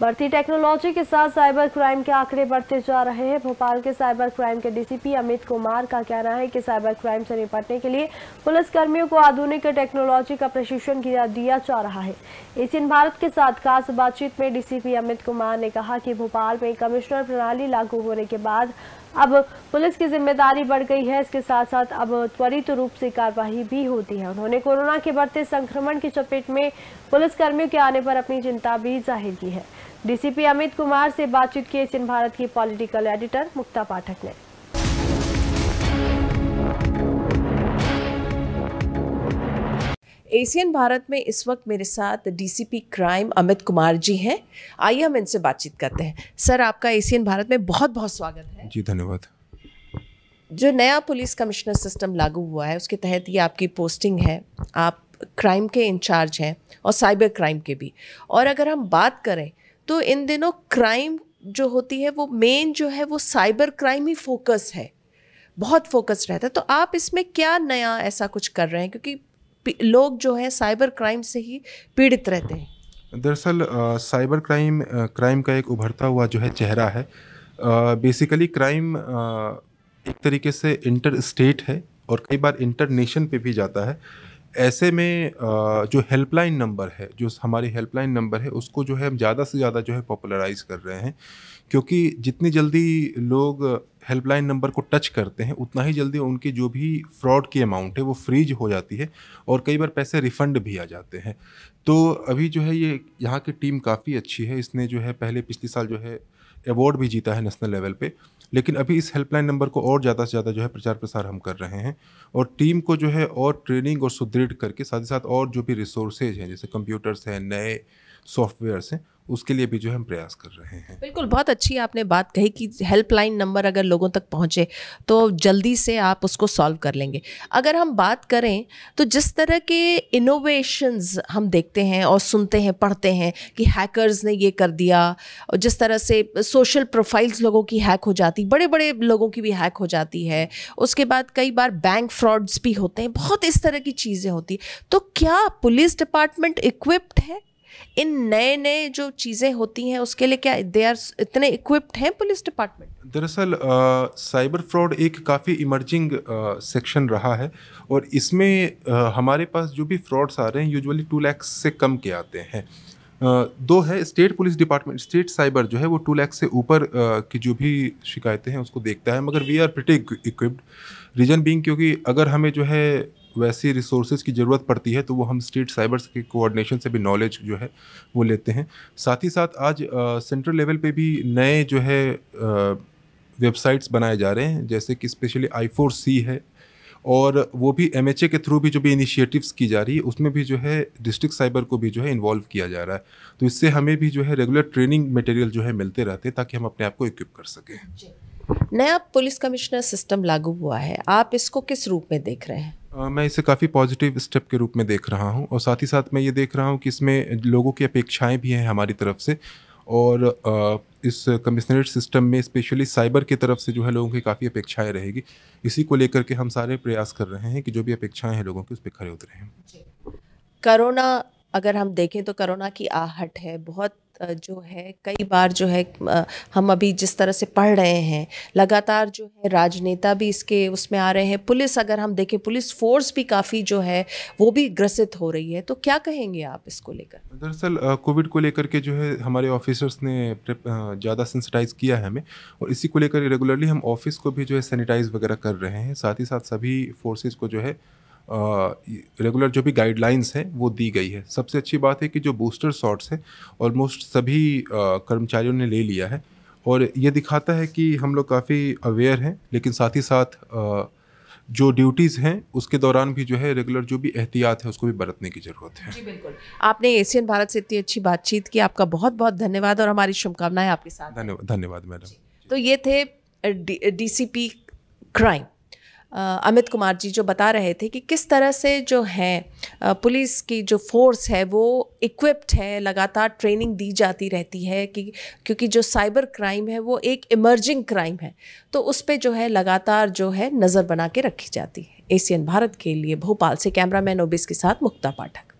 बढ़ती टेक्नोलॉजी के साथ साइबर क्राइम के आंकड़े बढ़ते जा रहे हैं भोपाल के साइबर क्राइम के डीसीपी अमित कुमार का कहना है कि साइबर क्राइम से निपटने के लिए पुलिस कर्मियों को आधुनिक टेक्नोलॉजी का प्रशिक्षण दिया जा रहा है एशियन भारत के साथ खास बातचीत में डीसीपी अमित कुमार ने कहा कि भोपाल में कमिश्नर प्रणाली लागू होने के बाद अब पुलिस की जिम्मेदारी बढ़ गई है इसके साथ साथ अब त्वरित रूप से कार्यवाही भी होती है उन्होंने कोरोना के बढ़ते संक्रमण की चपेट में पुलिसकर्मियों के आने पर अपनी चिंता भी जाहिर की है डीसीपी अमित कुमार से बातचीत की चिन्ह भारत की पॉलिटिकल एडिटर मुक्ता पाठक ने एशियन भारत में इस वक्त मेरे साथ डीसीपी क्राइम अमित कुमार जी हैं आइए हम इनसे बातचीत करते हैं सर आपका एशियन भारत में बहुत बहुत स्वागत है जी धन्यवाद जो नया पुलिस कमिश्नर सिस्टम लागू हुआ है उसके तहत ये आपकी पोस्टिंग है आप क्राइम के इंचार्ज हैं और साइबर क्राइम के भी और अगर हम बात करें तो इन दिनों क्राइम जो होती है वो मेन जो है वो साइबर क्राइम ही फोकस है बहुत फोकस रहता है तो आप इसमें क्या नया ऐसा कुछ कर रहे हैं क्योंकि लोग जो है साइबर क्राइम से ही पीड़ित रहते हैं दरअसल साइबर क्राइम क्राइम का एक उभरता हुआ जो है चेहरा है बेसिकली क्राइम एक तरीके से इंटर स्टेट है और कई बार इंटर नेशन पे भी जाता है ऐसे में जो हेल्पलाइन नंबर है जो हमारी हेल्पलाइन नंबर है उसको जो है हम ज़्यादा से ज़्यादा जो है पॉपुलराइज कर रहे हैं क्योंकि जितनी जल्दी लोग हेल्पलाइन नंबर को टच करते हैं उतना ही जल्दी उनके जो भी फ्रॉड की अमाउंट है वो फ्रीज हो जाती है और कई बार पैसे रिफ़ंड भी आ जाते हैं तो अभी जो है ये यहाँ की टीम काफ़ी अच्छी है इसने जो है पहले पिछले साल जो है अवार्ड भी जीता है नेशनल लेवल पे लेकिन अभी इस हेल्पलाइन नंबर को और ज़्यादा से ज़्यादा जो है प्रचार प्रसार हम कर रहे हैं और टीम को जो है और ट्रेनिंग और सुदृढ़ करके साथ ही साथ और जो भी रिसोर्सेज हैं जैसे कंप्यूटर्स हैं नए सॉफ्टवेयर्स हैं उसके लिए भी जो हम प्रयास कर रहे हैं बिल्कुल बहुत अच्छी आपने बात कही कि हेल्पलाइन नंबर अगर लोगों तक पहुंचे तो जल्दी से आप उसको सॉल्व कर लेंगे अगर हम बात करें तो जिस तरह के इनोवेशंस हम देखते हैं और सुनते हैं पढ़ते हैं कि हैकर्स ने ये कर दिया और जिस तरह से सोशल प्रोफाइल्स लोगों की हैक हो जाती बड़े बड़े लोगों की भी हैक हो जाती है उसके बाद कई बार बैंक फ्रॉड्स भी होते हैं बहुत इस तरह की चीज़ें होती तो क्या पुलिस डिपार्टमेंट इक्विप्ड है इन नए नए जो चीज़ें होती हैं उसके लिए क्या दे आर इतने इक्विप्ड हैं पुलिस डिपार्टमेंट दरअसल साइबर फ्रॉड एक काफ़ी इमर्जिंग सेक्शन रहा है और इसमें uh, हमारे पास जो भी फ्रॉड्स आ रहे हैं यूजुअली टू लैक्स से कम के आते हैं Uh, दो है state police department state cyber जो है वो टू लैक्स से ऊपर uh, की जो भी शिकायतें हैं उसको देखता है मगर we are pretty equipped reason being क्योंकि अगर हमें जो है वैसी रिसोर्सेज की ज़रूरत पड़ती है तो वो हम स्टेट साइबर के कोऑर्डिनेशन से भी नॉलेज जो है वो लेते हैं साथ ही साथ आज सेंट्रल लेवल पे भी नए जो है वेबसाइट्स बनाए जा रहे हैं जैसे कि स्पेशली आई फोर सी है और वो भी एम के थ्रू भी जो भी इनिशिएटिव्स की जा रही है उसमें भी जो है डिस्ट्रिक्ट साइबर को भी जो है इन्वॉल्व किया जा रहा है तो इससे हमें भी जो है रेगुलर ट्रेनिंग मटेरियल जो है मिलते रहते हैं ताकि हम अपने आप को इक्विप कर सकें नया पुलिस कमिश्नर सिस्टम लागू हुआ है आप इसको किस रूप में देख रहे हैं मैं इसे काफ़ी पॉजिटिव स्टेप के रूप में देख रहा हूँ और साथ ही साथ मैं ये देख रहा हूँ कि इसमें लोगों की अपेक्षाएं भी हैं हमारी तरफ से और इस कमिश्नरेट सिस्टम में स्पेशली साइबर की तरफ से जो है लोगों की काफ़ी अपेक्षाएं रहेगी इसी को लेकर के हम सारे प्रयास कर रहे हैं कि जो भी अपेक्षाएं हैं लोगों की उस पर खड़े उतरे हैं कोरोना अगर हम देखें तो कोरोना की आहट है बहुत जो है कई बार जो है हम अभी जिस तरह से पढ़ रहे हैं लगातार जो है राजनेता भी इसके उसमें आ रहे हैं पुलिस अगर हम देखें पुलिस फोर्स भी काफ़ी जो है वो भी ग्रसित हो रही है तो क्या कहेंगे आप इसको लेकर दरअसल कोविड को लेकर के जो है हमारे ऑफिसर्स ने ज़्यादा सेंसिटाइज किया है हमें और इसी को लेकर रेगुलरली हम ऑफिस को भी जो है सैनिटाइज वगैरह कर रहे हैं साथ ही साथ सभी फोर्सेज को जो है रेगुलर जो भी गाइडलाइंस हैं वो दी गई है सबसे अच्छी बात है कि जो बूस्टर शॉट्स हैं ऑलमोस्ट सभी कर्मचारियों ने ले लिया है और ये दिखाता है कि हम लोग काफ़ी अवेयर हैं लेकिन साथ ही साथ जो ड्यूटीज़ हैं उसके दौरान भी जो है रेगुलर जो भी एहतियात है उसको भी बरतने की ज़रूरत है जी बिल्कुल आपने एशियन भारत से इतनी अच्छी बातचीत की आपका बहुत बहुत धन्यवाद और हमारी शुभकामनाएं आपके साथ धन्यवाद धन्यवाद मैडम तो ये थे डीसीपी क्राइम अमित कुमार जी जो बता रहे थे कि किस तरह से जो है पुलिस की जो फोर्स है वो इक्विप्ड है लगातार ट्रेनिंग दी जाती रहती है कि क्योंकि जो साइबर क्राइम है वो एक इमर्जिंग क्राइम है तो उस पर जो है लगातार जो है नज़र बना के रखी जाती है एशियन भारत के लिए भोपाल से कैमरामैन ओबिस के साथ मुक्ता पाठक